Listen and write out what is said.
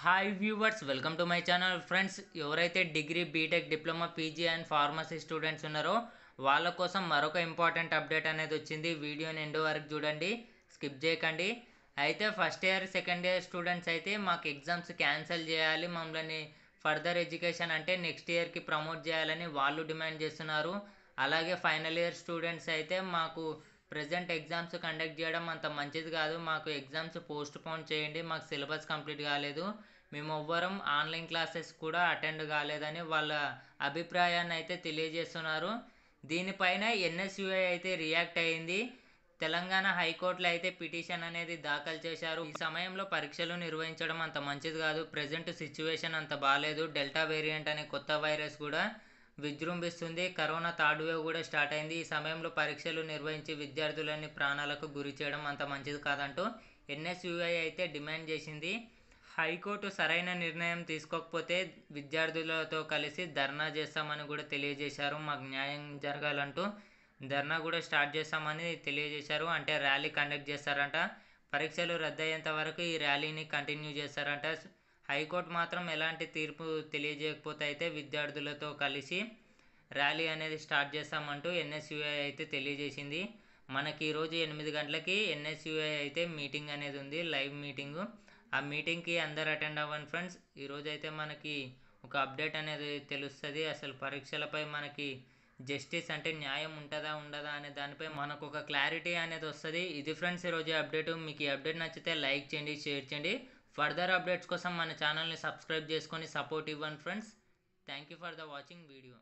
hi viewers welcome to my channel friends ఎవరైతే degree B Tech diploma PG and pharmacy students ఉన్నారో వాళ్ళ కోసం మరొక ఇంపార్టెంట్ అప్డేట్ అనేది వచ్చింది వీడియోని ఎండో వరకు చూడండి స్కిప్ చేయకండి అయితే first year second year students అయితే మాకు ఎగ్జామ్స్ క్యాన్సిల్ చేయాలి మమ్మల్ని ఫర్దర్ ఎడ్యుకేషన్ అంటే నెక్స్ట్ ఇయర్కి ప్రమోట్ చేయాలని వాళ్ళు డిమాండ్ చేస్తున్నారు అలాగే ఫైనల్ ఇయర్ స్టూడెంట్స్ అయితే మాకు ప్రజెంట్ ఎగ్జామ్స్ కండక్ట్ చేయడం అంత మంచిది కాదు మాకు ఎగ్జామ్స్ పోస్ట్ పోన్ చేయండి మాకు సిలబస్ కంప్లీట్ కాలేదు మేము ఎవ్వరం ఆన్లైన్ క్లాసెస్ కూడా అటెండ్ కాలేదని వాళ్ళ అభిప్రాయాన్ని అయితే తెలియజేస్తున్నారు దీనిపైన ఎన్ఎస్యుఐ అయితే రియాక్ట్ అయింది తెలంగాణ హైకోర్టులో అయితే పిటిషన్ అనేది దాఖలు చేశారు ఈ సమయంలో పరీక్షలు నిర్వహించడం అంత మంచిది కాదు ప్రజెంట్ సిచ్యువేషన్ అంత బాగాలేదు డెల్టా వేరియంట్ అనే కొత్త వైరస్ కూడా విజృంభిస్తుంది కరోనా థర్డ్ వేవ్ కూడా స్టార్ట్ అయింది ఈ సమయంలో పరీక్షలు నిర్వహించి విద్యార్థులని ప్రాణాలకు గురి చేయడం అంత మంచిది కాదంటూ ఎన్ఎస్యుఐ అయితే డిమాండ్ చేసింది హైకోర్టు సరైన నిర్ణయం తీసుకోకపోతే విద్యార్థులతో కలిసి ధర్నా చేస్తామని కూడా తెలియజేశారు మాకు న్యాయం జరగాలంటూ ధర్నా కూడా స్టార్ట్ చేస్తామని తెలియజేశారు అంటే ర్యాలీ కండక్ట్ చేస్తారంట పరీక్షలు రద్దయ్యేంత వరకు ఈ ర్యాలీని కంటిన్యూ చేస్తారంట హైకోర్టు మాత్రం ఎలాంటి తీర్పు తెలియజేయకపోతే అయితే విద్యార్థులతో కలిసి ర్యాలీ అనేది స్టార్ట్ చేస్తామంటూ ఎన్ఎస్యుఐ అయితే తెలియజేసింది మనకి ఈరోజు ఎనిమిది గంటలకి ఎన్ఎస్యుఐ అయితే మీటింగ్ అనేది ఉంది లైవ్ మీటింగు ఆ మీటింగ్కి అందరు అటెండ్ అవ్వండి ఫ్రెండ్స్ ఈరోజు అయితే మనకి ఒక అప్డేట్ అనేది తెలుస్తుంది అసలు పరీక్షలపై మనకి జస్టిస్ అంటే న్యాయం ఉంటుందా ఉండదా అనే దానిపై మనకు ఒక క్లారిటీ అనేది వస్తుంది ఇది ఫ్రెండ్స్ ఈరోజు అప్డేట్ మీకు ఈ అప్డేట్ నచ్చితే లైక్ చేయండి షేర్ చేయండి ఫర్దర్ అప్డేట్స్ కోసం మన ఛానల్ని సబ్స్క్రైబ్ చేసుకొని సపోర్ట్ ఇవ్వండి friends thank you for the watching video